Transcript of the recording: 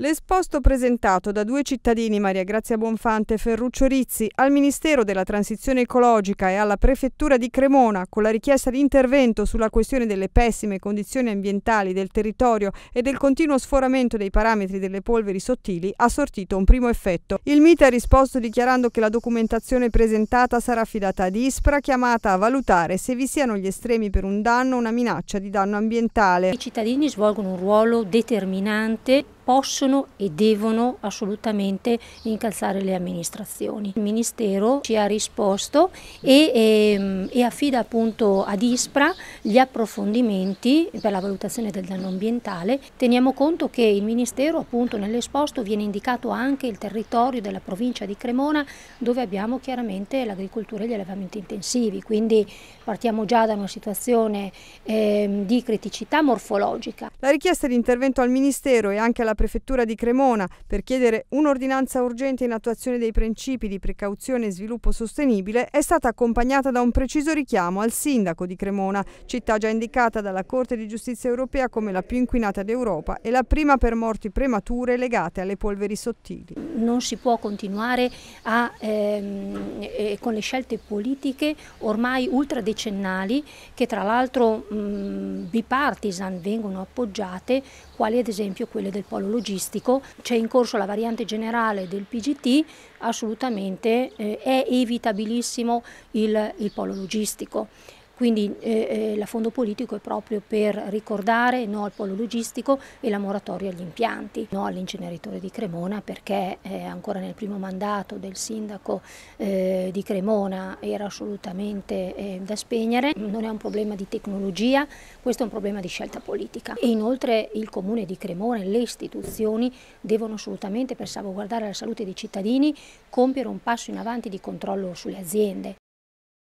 L'esposto presentato da due cittadini, Maria Grazia Bonfante e Ferruccio Rizzi, al Ministero della Transizione Ecologica e alla Prefettura di Cremona con la richiesta di intervento sulla questione delle pessime condizioni ambientali del territorio e del continuo sforamento dei parametri delle polveri sottili, ha sortito un primo effetto. Il MIT ha risposto dichiarando che la documentazione presentata sarà affidata ad ISPRA, chiamata a valutare se vi siano gli estremi per un danno o una minaccia di danno ambientale. I cittadini svolgono un ruolo determinante possono e devono assolutamente incalzare le amministrazioni. Il Ministero ci ha risposto e, e, ehm, e affida appunto ad ISPRA gli approfondimenti per la valutazione del danno ambientale. Teniamo conto che il Ministero appunto nell'esposto viene indicato anche il territorio della provincia di Cremona dove abbiamo chiaramente l'agricoltura e gli allevamenti intensivi, quindi partiamo già da una situazione eh, di criticità morfologica. La richiesta di intervento al Ministero e anche alla Prefettura di Cremona per chiedere un'ordinanza urgente in attuazione dei principi di precauzione e sviluppo sostenibile è stata accompagnata da un preciso richiamo al sindaco di Cremona, città già indicata dalla Corte di Giustizia europea come la più inquinata d'Europa e la prima per morti premature legate alle polveri sottili non si può continuare a, ehm, eh, con le scelte politiche ormai ultradecennali che tra l'altro bipartisan vengono appoggiate quali ad esempio quelle del polo logistico. C'è in corso la variante generale del PGT, assolutamente eh, è evitabilissimo il, il polo logistico. Quindi eh, eh fondo politico è proprio per ricordare no al polo logistico e la moratoria agli impianti, no all'inceneritore di Cremona perché eh, ancora nel primo mandato del sindaco eh, di Cremona era assolutamente eh, da spegnere. Non è un problema di tecnologia, questo è un problema di scelta politica. E inoltre il comune di Cremona e le istituzioni devono assolutamente per salvaguardare la salute dei cittadini compiere un passo in avanti di controllo sulle aziende.